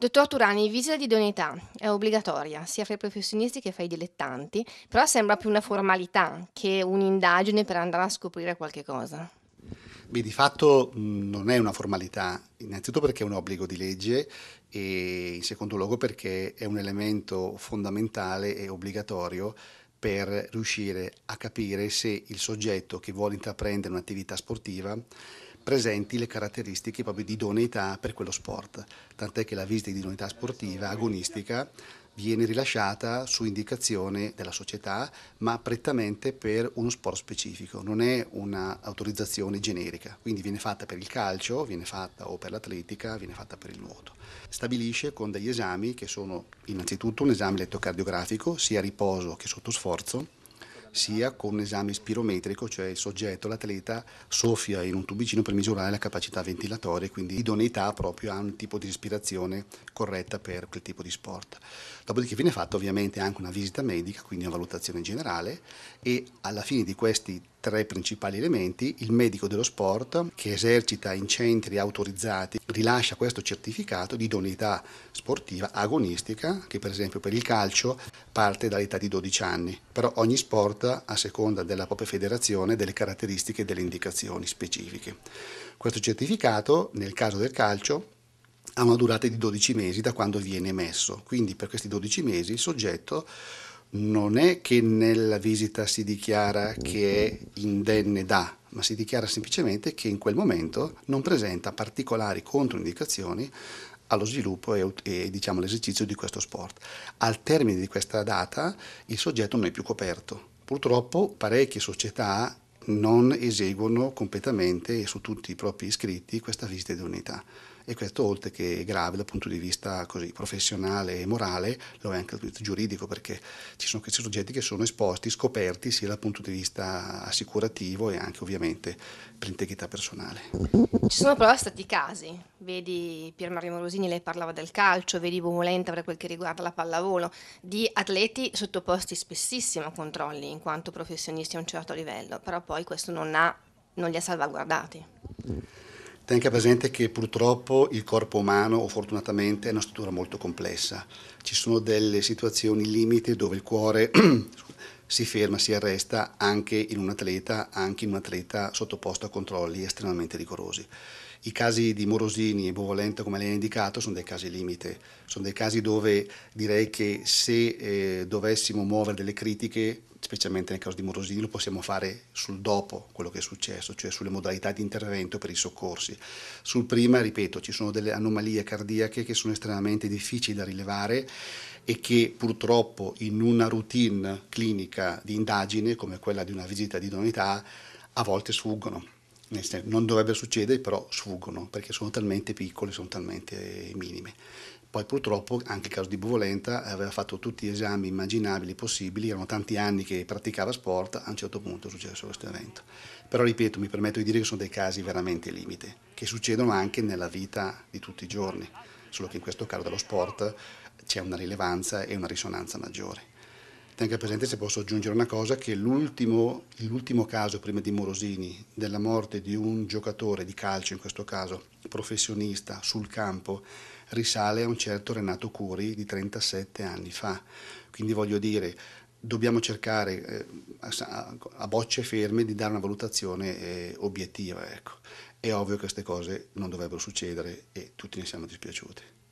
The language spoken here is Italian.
Dottor Turani, visita di idoneità è obbligatoria sia fra i professionisti che fra i dilettanti, però sembra più una formalità che un'indagine per andare a scoprire qualche cosa. Beh, di fatto non è una formalità, innanzitutto perché è un obbligo di legge e in secondo luogo perché è un elemento fondamentale e obbligatorio per riuscire a capire se il soggetto che vuole intraprendere un'attività sportiva presenti le caratteristiche proprio di idoneità per quello sport, tant'è che la visita di idoneità sportiva agonistica viene rilasciata su indicazione della società, ma prettamente per uno sport specifico, non è un'autorizzazione generica, quindi viene fatta per il calcio, viene fatta o per l'atletica, viene fatta per il nuoto. Stabilisce con degli esami che sono innanzitutto un esame elettrocardiografico, sia a riposo che sotto sforzo, sia con un esame spirometrico, cioè il soggetto, l'atleta, soffia in un tubicino per misurare la capacità ventilatoria quindi idoneità proprio a un tipo di respirazione corretta per quel tipo di sport. Dopodiché viene fatta ovviamente anche una visita medica, quindi una valutazione generale e alla fine di questi tre principali elementi, il medico dello sport che esercita in centri autorizzati rilascia questo certificato di idoneità sportiva agonistica che per esempio per il calcio parte dall'età di 12 anni, però ogni sport a seconda della propria federazione delle caratteristiche e delle indicazioni specifiche. Questo certificato nel caso del calcio ha una durata di 12 mesi da quando viene emesso, quindi per questi 12 mesi il soggetto non è che nella visita si dichiara che è indenne da, ma si dichiara semplicemente che in quel momento non presenta particolari controindicazioni allo sviluppo e, e diciamo, all'esercizio di questo sport. Al termine di questa data il soggetto non è più coperto. Purtroppo parecchie società non eseguono completamente su tutti i propri iscritti questa visita di unità e questo oltre che grave dal punto di vista così, professionale e morale lo è anche dal punto di vista giuridico perché ci sono questi soggetti che sono esposti, scoperti sia dal punto di vista assicurativo e anche ovviamente per integrità personale. Ci sono però stati casi, vedi Pier Mario Morosini, lei parlava del calcio, vedi Bomolenta per quel che riguarda la pallavolo, di atleti sottoposti spessissimo a controlli in quanto professionisti a un certo livello, però poi questo non, ha, non li ha salvaguardati. Tenga presente che purtroppo il corpo umano, o fortunatamente, è una struttura molto complessa. Ci sono delle situazioni limite dove il cuore si ferma, si arresta anche in un atleta, anche in un atleta sottoposto a controlli estremamente rigorosi. I casi di Morosini e Bovolento, come lei ha indicato, sono dei casi limite, sono dei casi dove direi che se eh, dovessimo muovere delle critiche specialmente nel caso di Morosini, lo possiamo fare sul dopo quello che è successo, cioè sulle modalità di intervento per i soccorsi. Sul prima, ripeto, ci sono delle anomalie cardiache che sono estremamente difficili da rilevare e che purtroppo in una routine clinica di indagine come quella di una visita di idoneità a volte sfuggono. Non dovrebbe succedere, però sfuggono perché sono talmente piccole, sono talmente minime. Poi purtroppo anche il caso di Buvolenta aveva fatto tutti gli esami immaginabili possibili, erano tanti anni che praticava sport, a un certo punto è successo questo evento. Però ripeto, mi permetto di dire che sono dei casi veramente limite, che succedono anche nella vita di tutti i giorni, solo che in questo caso dello sport c'è una rilevanza e una risonanza maggiore. Tenga presente, se posso aggiungere una cosa, che l'ultimo, l'ultimo caso prima di Morosini della morte di un giocatore di calcio, in questo caso professionista, sul campo, risale a un certo Renato Curi di 37 anni fa. Quindi voglio dire, dobbiamo cercare eh, a, a, bocce ferme di dare una valutazione eh, obiettiva. Ecco. È ovvio che queste cose non dovrebbero succedere e tutti ne siamo dispiaciuti.